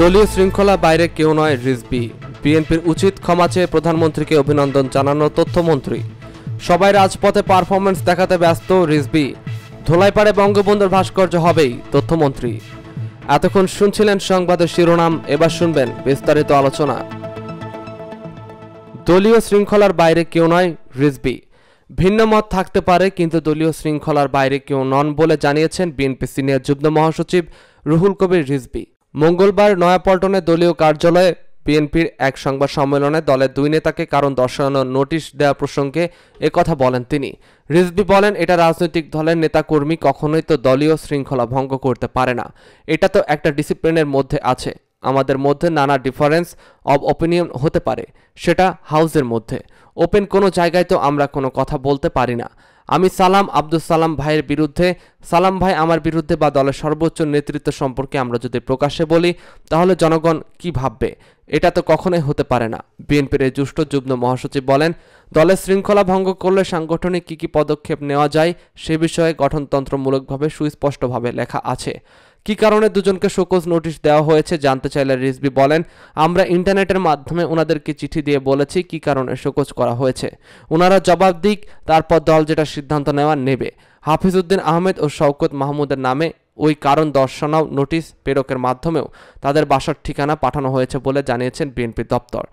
দলীয় শৃঙ্খলা বাইরে কেউ নয় রিজবি বিএনপির উচিত ক্ষমা চেয়ে প্রধানমন্ত্রীকে অভিনন্দন জানানো তথ্যমন্ত্রী সবাই রাজপথে পারফরমেন্স দেখাতে ব্যস্ত রিজবি ধোলাইপাড়ে বঙ্গবন্ধুর ভাস্কর্য হবেই তথ্যমন্ত্রী এতক্ষণ শুনছিলেন সংবাদের শিরোনাম এবার শুনবেন বিস্তারিত আলোচনা দলীয় শৃঙ্খলার বাইরে কেউ নয় রিজবি ভিন্ন মত থাকতে পারে কিন্তু দলীয় শৃঙ্খলার বাইরে কেউ নন বলে জানিয়েছেন বিএনপি সিনিয়র যুগ্ম মহাসচিব রুহুল কবির রিজবি মঙ্গলবার নয়াপল্টনে দলীয় কার্যালয়ে বিএনপির এক সংবাদ সম্মেলনে দলের দুই নেতাকে কারণ দর্শানোর নোটিশ দেওয়া প্রসঙ্গে কথা বলেন তিনি রিজবি বলেন এটা রাজনৈতিক দলের নেতাকর্মী কখনোই তো দলীয় শৃঙ্খলা ভঙ্গ করতে পারে না এটা তো একটা ডিসিপ্লিনের মধ্যে আছে আমাদের মধ্যে নানা ডিফারেন্স অব ওপিনিয়ন হতে পারে সেটা হাউসের মধ্যে ওপেন কোনো জায়গায় তো আমরা কোনো কথা বলতে পারি না আমি সালাম আব্দুল সালাম ভাইয়ের বিরুদ্ধে সালাম ভাই আমার বিরুদ্ধে বা দলের সর্বোচ্চ নেতৃত্ব সম্পর্কে আমরা যদি প্রকাশ্যে বলি তাহলে জনগণ কি ভাববে এটা তো কখনোই হতে পারে না বিএনপির এই জ্যেষ্ঠ যুগ্ম মহাসচিব বলেন দলের শৃঙ্খলা ভঙ্গ করলে সাংগঠনিক কী কী পদক্ষেপ নেওয়া যায় সে বিষয়ে গঠনতন্ত্রমূলকভাবে সুস্পষ্টভাবে লেখা আছে কি কারণে দুজনকে শোকজ নোটিশ দেওয়া হয়েছে জানতে চাইলে রিজবি বলেন আমরা ইন্টারনেটের মাধ্যমে ওনাদেরকে চিঠি দিয়ে বলেছি কি কারণে শোকজ করা হয়েছে ওনারা জবাব দিক তারপর দল যেটা সিদ্ধান্ত নেওয়া নেবে হাফিজউদ্দিন আহমেদ ও শওকত মাহমুদের নামে ওই কারণ দর্শনাও নোটিশ প্রেরকের মাধ্যমেও তাদের বাসার ঠিকানা পাঠানো হয়েছে বলে জানিয়েছেন বিএনপি দপ্তর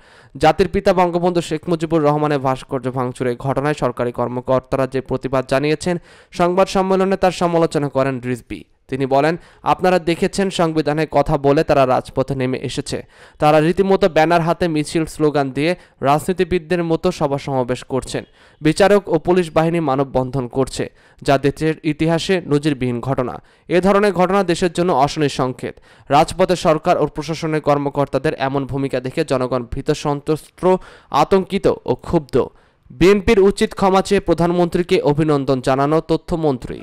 জাতির পিতা বঙ্গবন্ধু শেখ মুজিবুর রহমানের ভাস্কর্য ভাঙচুরের ঘটনায় সরকারি কর্মকর্তারা যে প্রতিবাদ জানিয়েছেন সংবাদ সম্মেলনে তার সমালোচনা করেন রিজবি তিনি বলেন আপনারা দেখেছেন সংবিধানে কথা বলে তারা রাজপথে নেমে এসেছে তারা রীতিমতো ব্যানার হাতে মিছিল স্লোগান দিয়ে রাজনীতিবিদদের মতো সভা সমাবেশ করছেন বিচারক ও পুলিশ বাহিনী মানববন্ধন করছে যা দেশের ইতিহাসে নজিরবিহীন ঘটনা এ ধরনের ঘটনা দেশের জন্য অশনীর সংকেত রাজপথে সরকার ও প্রশাসনের কর্মকর্তাদের এমন ভূমিকা দেখে জনগণ ভীত সন্ত্রস্ত আতঙ্কিত ও ক্ষুব্ধ বিএনপির উচিত ক্ষমা চেয়ে প্রধানমন্ত্রীকে অভিনন্দন জানানো তথ্যমন্ত্রী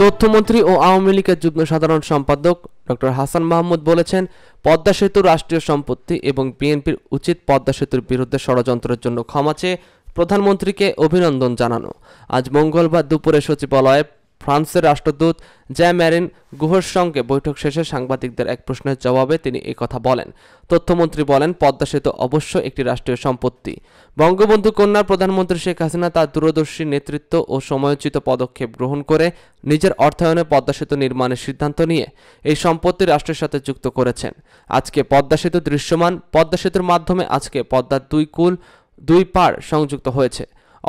তথ্যমন্ত্রী ও আওয়ামী লীগের যুগ্ম সাধারণ সম্পাদক ডক্টর হাসান মাহমুদ বলেছেন পদ্মা সেতু রাষ্ট্রীয় সম্পত্তি এবং বিএনপির উচিত পদ্মা সেতুর বিরুদ্ধে ষড়যন্ত্রের জন্য ক্ষমা চেয়ে প্রধানমন্ত্রীকে অভিনন্দন জানানো আজ মঙ্গলবার দুপুরে সচিবালয়ে ফ্রান্সের রাষ্ট্রদূত জ্যামেরিন গুহর সঙ্গে বৈঠক শেষে সাংবাদিকদের এক প্রশ্নের জবাবে তিনি কথা বলেন তথ্যমন্ত্রী বলেন পদ্মা সেতু অবশ্য একটি রাষ্ট্রীয় সম্পত্তি বঙ্গবন্ধু কন্যা প্রধানমন্ত্রী শেখ হাসিনা তার দূরদর্শী নেতৃত্ব ও সময়োচিত পদক্ষেপ গ্রহণ করে নিজের অর্থায়নে পদ্মা সেতু নির্মাণের সিদ্ধান্ত নিয়ে এই সম্পত্তি রাষ্ট্রের সাথে যুক্ত করেছেন আজকে পদ্মা সেতু দৃশ্যমান পদ্মা সেতুর মাধ্যমে আজকে পদ্মার দুই কুল দুই পার সংযুক্ত হয়েছে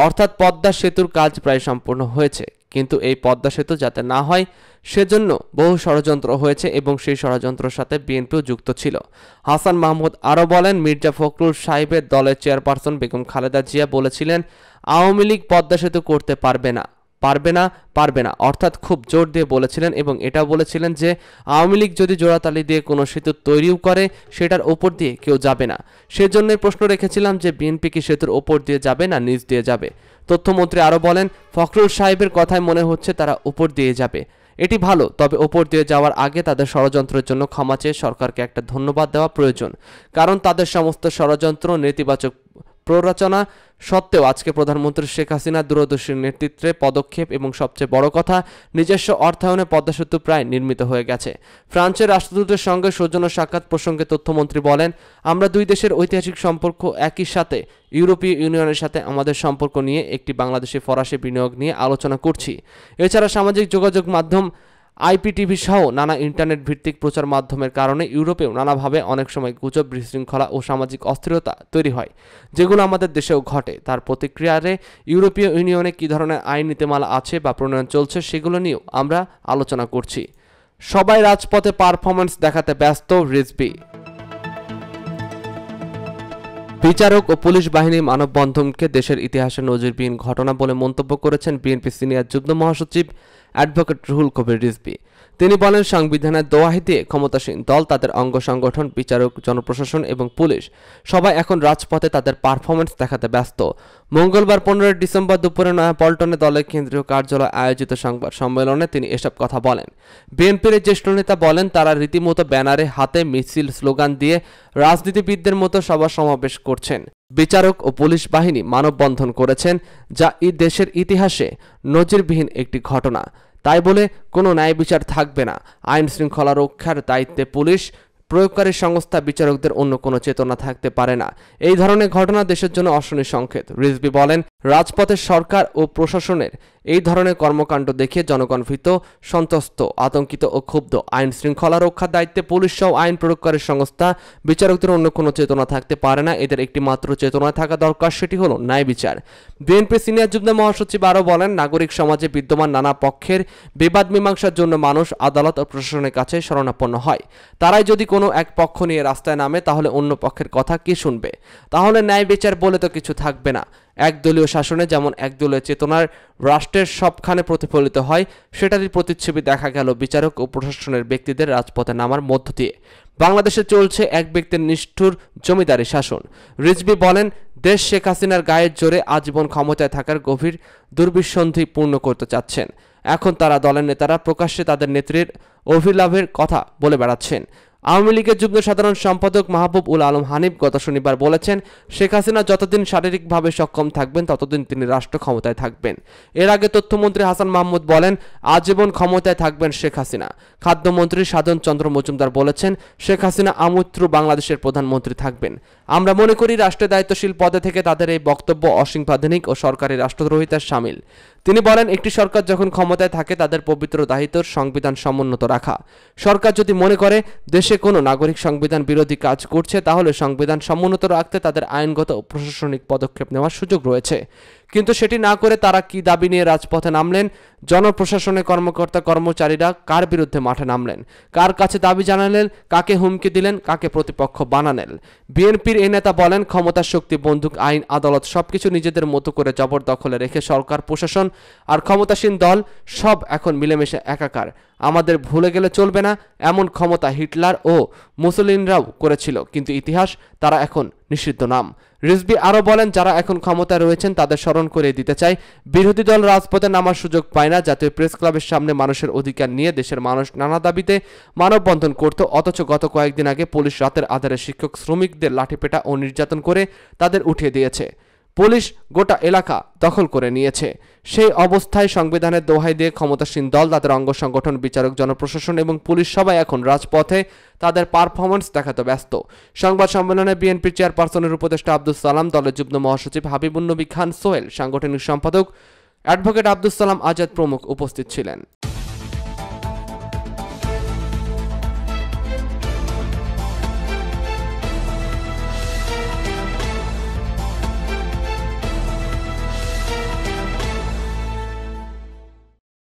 অর্থাৎ পদ্মা সেতুর কাজ প্রায় সম্পূর্ণ হয়েছে কিন্তু এই পদ্মা সেতু যাতে না হয় সেজন্য বহু ষড়যন্ত্র হয়েছে এবং সেই ষড়যন্ত্রের সাথে বিএনপিও যুক্ত ছিল হাসান মাহমুদ আরও বলেন মির্জা ফখরুল সাহেবের দলের চেয়ারপারসন বেগম খালেদা জিয়া বলেছিলেন আওয়ামী লীগ পদ্মা সেতু করতে পারবে না পারবে না পারবে না অর্থাৎ খুব জোর দিয়ে বলেছিলেন এবং এটা বলেছিলেন যে আওয়ামী লীগ যদি জোড়াতালি দিয়ে কোনো সেতু তৈরিও করে সেটার ওপর দিয়ে কেউ যাবে না সেজন্যই প্রশ্ন রেখেছিলাম যে বিএনপি কি সেতুর ওপর দিয়ে যাবে না নিচ দিয়ে যাবে তথ্যমন্ত্রী আরও বলেন ফখরুল সাহেবের কথায় মনে হচ্ছে তারা ওপর দিয়ে যাবে এটি ভালো তবে ওপর দিয়ে যাওয়ার আগে তাদের ষড়যন্ত্রের জন্য ক্ষমা চেয়ে সরকারকে একটা ধন্যবাদ দেওয়া প্রয়োজন কারণ তাদের সমস্ত ষড়যন্ত্র নেতিবাচক প্ররোচনা সত্ত্বেও আজকে প্রধানমন্ত্রী শেখ হাসিনা দূরদর্শীর নেতৃত্বে পদক্ষেপ এবং সবচেয়ে বড় কথা নিজস্ব অর্থায়নে পদ্মা সেতু প্রায় নির্মিত হয়ে গেছে ফ্রান্সের রাষ্ট্রদূতের সঙ্গে সৌজন্য সাক্ষাৎ প্রসঙ্গে তথ্যমন্ত্রী বলেন আমরা দুই দেশের ঐতিহাসিক সম্পর্ক একই সাথে ইউরোপীয় ইউনিয়নের সাথে আমাদের সম্পর্ক নিয়ে একটি বাংলাদেশি ফরাসি বিনিয়োগ নিয়ে আলোচনা করছি এছাড়া সামাজিক যোগাযোগ মাধ্যম আইপিটিভি সহ নানা ইন্টারনেট ভিত্তিক প্রচার মাধ্যমের কারণে ইউরোপেও নানাভাবে অনেক সময় গুজব বিশৃঙ্খলা ও সামাজিক অস্থিরতা তৈরি হয় যেগুলো আমাদের দেশেও ঘটে তার প্রতিক্রিয়ারে ইউরোপীয় ইউনিয়নে কী ধরনের আইন নীতিমালা আছে বা প্রণয়ন চলছে সেগুলো নিয়েও আমরা আলোচনা করছি সবাই রাজপথে পারফরমেন্স দেখাতে ব্যস্ত রিজবি বিচারক ও পুলিশ বাহিনী মানববন্ধনকে দেশের ইতিহাসে নজিরবিহীন ঘটনা বলে মন্তব্য করেছেন বিএনপি সিনিয়র যুগ্ম মহাসচিব অ্যাডভোকেট রুহুল কবির রিজবি তিনি বলেন সংবিধানের দোয়াহিতে ক্ষমতাসীন দল তাদের অঙ্গ সংগঠন বিচারক জনপ্রশাসন এবং পুলিশ সবাই এখন রাজপথে তাদের পারফরমেন্স দেখাতে ব্যস্ত মঙ্গলবার পনেরোই ডিসেম্বর দুপুরে নয়াপল্টনে দলের কেন্দ্রীয় কার্যালয় আয়োজিত সংবাদ সম্মেলনে তিনি এসব কথা বলেন বিএনপির জ্যেষ্ঠ নেতা বলেন তারা রীতিমতো ব্যানারে হাতে মিছিল স্লোগান দিয়ে রাজনীতিবিদদের মতো সভা সমাবেশ করছেন বিচারক ও পুলিশ বাহিনী মানববন্ধন করেছেন যা এই দেশের ইতিহাসে নজিরবিহীন একটি ঘটনা তাই বলে কোনো ন্যায় বিচার থাকবে না আইন শৃঙ্খলা রক্ষার দায়িত্বে পুলিশ প্রয়োগকারী সংস্থা বিচারকদের অন্য কোনো চেতনা থাকতে পারে না এই ধরনের ঘটনা দেশের জন্য অশনি সংকেত রিজবি বলেন রাজপথে সরকার ও প্রশাসনের এই ধরনের কর্মকাণ্ড দেখে জনগণ ভীত সন্ত্রস্ত আতঙ্কিত ও ক্ষুব্ধ আইন শৃঙ্খলা রক্ষার দায়িত্বে পুলিশ সহ আইন প্রয়োগকারী সংস্থা বিচারকদের অন্য কোনো চেতনা থাকতে পারে না এদের একটি মাত্র চেতনা থাকা দরকার সেটি হলো ন্যায় বিচার বিএনপি সিনিয়র যুগ্ম মহাসচিব আরও বলেন নাগরিক সমাজে বিদ্যমান নানা পক্ষের বিবাদ মীমাংসার জন্য মানুষ আদালত ও প্রশাসনের কাছে শরণাপন্ন হয় তারাই যদি কোনো এক পক্ষ নিয়ে রাস্তায় নামে তাহলে অন্য পক্ষের কথা কি শুনবে তাহলে ন্যায় বিচার বলে তো কিছু থাকবে না একদলীয় শাসনে যেমন একদলীয় চেতনার রাষ্ট্রের সবখানে প্রতিফলিত হয় সেটারই প্রতিচ্ছবি দেখা গেল বিচারক ও প্রশাসনের ব্যক্তিদের রাজপথে নামার মধ্য দিয়ে বাংলাদেশে চলছে এক ব্যক্তির নিষ্ঠুর জমিদারি শাসন রিজবি বলেন দেশ শেখ হাসিনার গায়ের জোরে আজীবন ক্ষমতায় থাকার গভীর দুর্বিসন্ধি পূর্ণ করতে চাচ্ছেন এখন তারা দলের নেতারা প্রকাশ্যে তাদের নেত্রীর অভিলাভের কথা বলে বেড়াচ্ছেন আওয়ামী লীগের যুগ্ম সাধারণ সম্পাদক মাহবুব উল আলম হানিফ গত শনিবার বলেছেন শেখ হাসিনা যতদিন শারীরিকভাবে সক্ষম থাকবেন ততদিন তিনি রাষ্ট্র ক্ষমতায় থাকবেন এর আগে তথ্যমন্ত্রী হাসান মাহমুদ বলেন আজীবন ক্ষমতায় থাকবেন শেখ হাসিনা খাদ্যমন্ত্রী সাধন চন্দ্র মজুমদার বলেছেন শেখ হাসিনা আমূত্র বাংলাদেশের প্রধানমন্ত্রী থাকবেন আমরা মনে করি রাষ্ট্রের দায়িত্বশীল পদে থেকে তাদের এই বক্তব্য অসাংবিধানিক ও সরকারি রাষ্ট্রদ্রোহিতার সামিল তিনি বলেন একটি সরকার যখন ক্ষমতায় থাকে তাদের পবিত্র দায়িত্ব সংবিধান সমুন্নত রাখা সরকার যদি মনে করে দেশে দেশে কোনো নাগরিক সংবিধান বিরোধী কাজ করছে তাহলে সংবিধান সমুন্নত রাখতে তাদের আইনগত ও প্রশাসনিক পদক্ষেপ নেওয়ার সুযোগ রয়েছে কিন্তু সেটি না করে তারা কি দাবি নিয়ে রাজপথে নামলেন জনপ্রশাসনের কর্মকর্তা কর্মচারীরা কার বিরুদ্ধে মাঠে নামলেন কার কাছে দাবি জানালেন কাকে হুমকি দিলেন কাকে প্রতিপক্ষ বানালেন বিএনপির এ নেতা বলেন ক্ষমতা শক্তি বন্দুক আইন আদালত সবকিছু নিজেদের মতো করে জবরদখলে রেখে সরকার প্রশাসন আর ক্ষমতাসীন দল সব এখন মিলেমিশে একাকার আমাদের ভুলে গেলে চলবে না এমন ক্ষমতা হিটলার ও মুসলিনরাও করেছিল কিন্তু ইতিহাস তারা এখন নিষিদ্ধ নাম রিজবি আরও বলেন যারা এখন ক্ষমতায় রয়েছেন তাদের স্মরণ করে দিতে চাই বিরোধী দল রাজপথে নামার সুযোগ পায় না জাতীয় প্রেস ক্লাবের সামনে মানুষের অধিকার নিয়ে দেশের মানুষ নানা দাবিতে মানববন্ধন করত অথচ গত কয়েকদিন আগে পুলিশ রাতের আধারে শিক্ষক শ্রমিকদের লাঠিপেটা ও নির্যাতন করে তাদের উঠিয়ে দিয়েছে পুলিশ গোটা এলাকা দখল করে নিয়েছে সেই অবস্থায় সংবিধানের দোহাই দিয়ে ক্ষমতাসীন দল তাদের অঙ্গ সংগঠন বিচারক জনপ্রশাসন এবং পুলিশ সবাই এখন রাজপথে তাদের পারফরমেন্স দেখাতে ব্যস্ত সংবাদ সম্মেলনে বিএনপি চেয়ারপারসনের উপদেষ্টা আব্দুল সালাম দলের যুগ্ম মহাসচিব নবী খান সোহেল সাংগঠনিক সম্পাদক অ্যাডভোকেট আব্দুল সালাম আজাদ প্রমুখ উপস্থিত ছিলেন